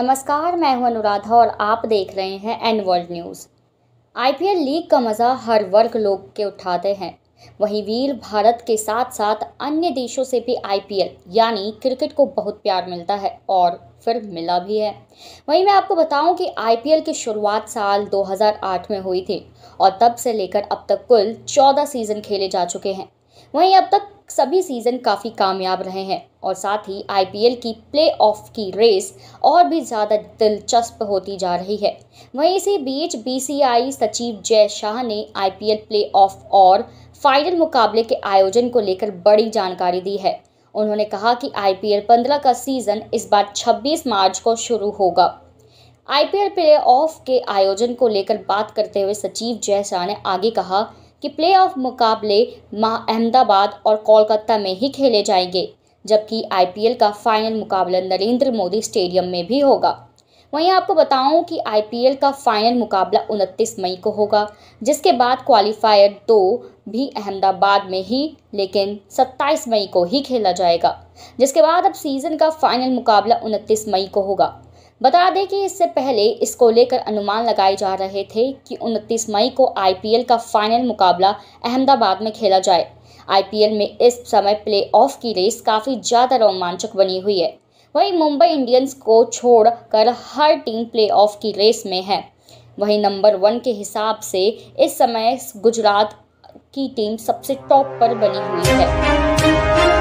नमस्कार मैं हूं अनुराधा और आप देख रहे हैं N world news IPL league का मज़ा हर वर्ग लोग के उठाते हैं वहीं वीर भारत के साथ साथ अन्य देशों से भी आईपीएल यानी क्रिकेट को बहुत प्यार मिलता है और फिर मिला भी है वहीं मैं आपको बताऊं कि आईपीएल की शुरुआत साल 2008 में हुई थी और तब से लेकर अब तक कुल 14 सीज़न खेले जा चुके हैं वहीं अब तक सभी सीज़न काफ़ी कामयाब रहे हैं और साथ ही आईपीएल की प्ले ऑफ की रेस और भी ज़्यादा दिलचस्प होती जा रही है वहीं इसी बीच बीसीआई सचिव जय शाह ने आईपीएल ऑफ और फाइनल मुकाबले के आयोजन को लेकर बड़ी जानकारी दी है उन्होंने कहा कि आईपीएल 15 का सीज़न इस बार 26 मार्च को शुरू होगा आईपीएल ऑफ के आयोजन को लेकर बात करते हुए सचिव जय शाह ने आगे कहा कि प्लेऑफ मुकाबले अहमदाबाद और कोलकाता में ही खेले जाएंगे जबकि आईपीएल का फाइनल मुकाबला नरेंद्र मोदी स्टेडियम में भी होगा वहीं आपको बताऊं कि आईपीएल का फाइनल मुकाबला 29 मई को होगा जिसके बाद क्वालिफायर दो भी अहमदाबाद में ही लेकिन 27 मई को ही खेला जाएगा जिसके बाद अब सीज़न का फाइनल मुकाबला 29 मई को होगा बता दें कि इससे पहले इसको लेकर अनुमान लगाए जा रहे थे कि 29 मई को आईपीएल का फाइनल मुकाबला अहमदाबाद में खेला जाए आईपीएल में इस समय ऑफ की रेस काफ़ी ज़्यादा रोमांचक बनी हुई है वहीं मुंबई इंडियंस को छोड़कर हर टीम प्लेऑफ की रेस में है वहीं नंबर वन के हिसाब से इस समय गुजरात की टीम सबसे टॉप पर बनी हुई है